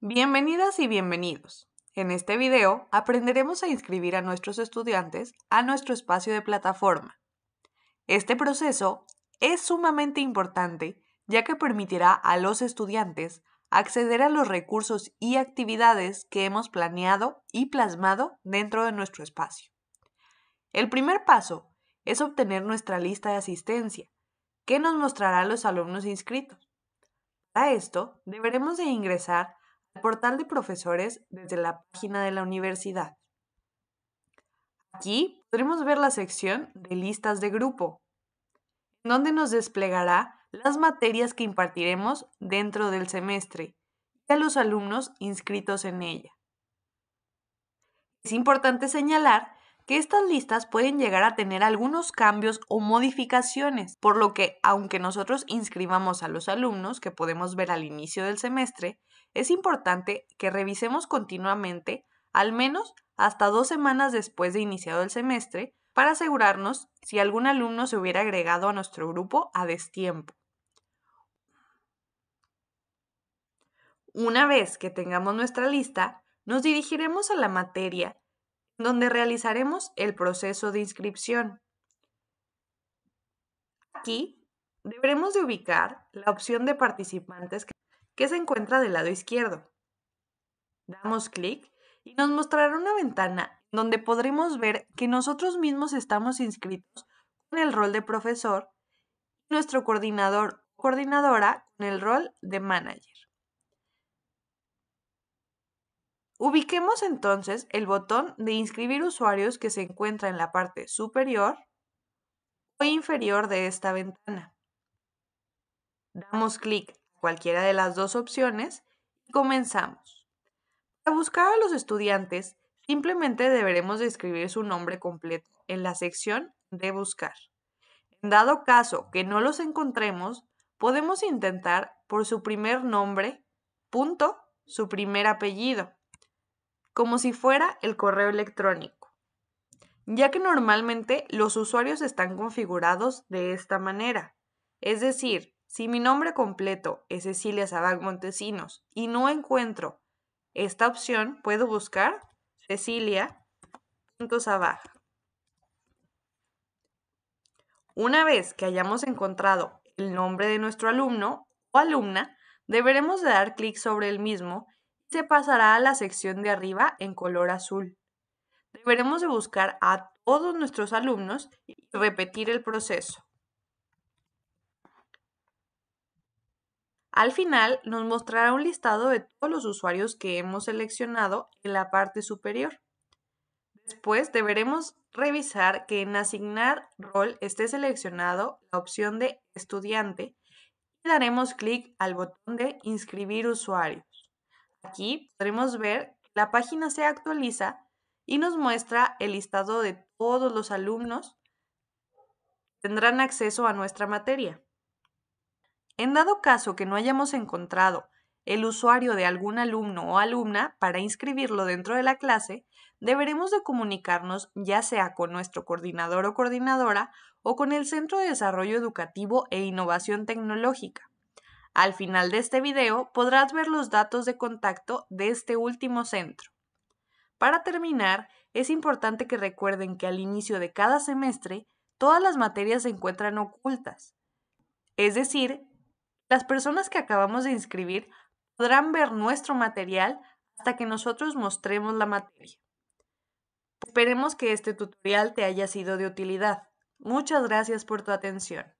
Bienvenidas y bienvenidos. En este video aprenderemos a inscribir a nuestros estudiantes a nuestro espacio de plataforma. Este proceso es sumamente importante ya que permitirá a los estudiantes acceder a los recursos y actividades que hemos planeado y plasmado dentro de nuestro espacio. El primer paso es obtener nuestra lista de asistencia, que nos mostrará los alumnos inscritos. Para esto, deberemos de ingresar portal de profesores desde la página de la universidad. Aquí podremos ver la sección de listas de grupo, donde nos desplegará las materias que impartiremos dentro del semestre y a los alumnos inscritos en ella. Es importante señalar que estas listas pueden llegar a tener algunos cambios o modificaciones, por lo que aunque nosotros inscribamos a los alumnos, que podemos ver al inicio del semestre, es importante que revisemos continuamente, al menos hasta dos semanas después de iniciado el semestre, para asegurarnos si algún alumno se hubiera agregado a nuestro grupo a destiempo. Una vez que tengamos nuestra lista, nos dirigiremos a la materia donde realizaremos el proceso de inscripción. Aquí deberemos de ubicar la opción de participantes que se encuentra del lado izquierdo. Damos clic y nos mostrará una ventana donde podremos ver que nosotros mismos estamos inscritos con el rol de profesor y nuestro coordinador o coordinadora con el rol de manager. Ubiquemos entonces el botón de inscribir usuarios que se encuentra en la parte superior o inferior de esta ventana. Damos clic en cualquiera de las dos opciones y comenzamos. Para buscar a los estudiantes, simplemente deberemos escribir su nombre completo en la sección de buscar. En dado caso que no los encontremos, podemos intentar por su primer nombre, punto, su primer apellido como si fuera el correo electrónico, ya que normalmente los usuarios están configurados de esta manera. Es decir, si mi nombre completo es Cecilia Sabag Montesinos y no encuentro esta opción, puedo buscar Cecilia Cecilia.sabag. Una vez que hayamos encontrado el nombre de nuestro alumno o alumna, deberemos dar clic sobre el mismo se pasará a la sección de arriba en color azul. Deberemos de buscar a todos nuestros alumnos y repetir el proceso. Al final nos mostrará un listado de todos los usuarios que hemos seleccionado en la parte superior. Después deberemos revisar que en asignar rol esté seleccionado la opción de estudiante y daremos clic al botón de inscribir usuario. Aquí podremos ver que la página se actualiza y nos muestra el listado de todos los alumnos que tendrán acceso a nuestra materia. En dado caso que no hayamos encontrado el usuario de algún alumno o alumna para inscribirlo dentro de la clase, deberemos de comunicarnos ya sea con nuestro coordinador o coordinadora o con el Centro de Desarrollo Educativo e Innovación Tecnológica. Al final de este video podrás ver los datos de contacto de este último centro. Para terminar, es importante que recuerden que al inicio de cada semestre todas las materias se encuentran ocultas. Es decir, las personas que acabamos de inscribir podrán ver nuestro material hasta que nosotros mostremos la materia. Esperemos que este tutorial te haya sido de utilidad. Muchas gracias por tu atención.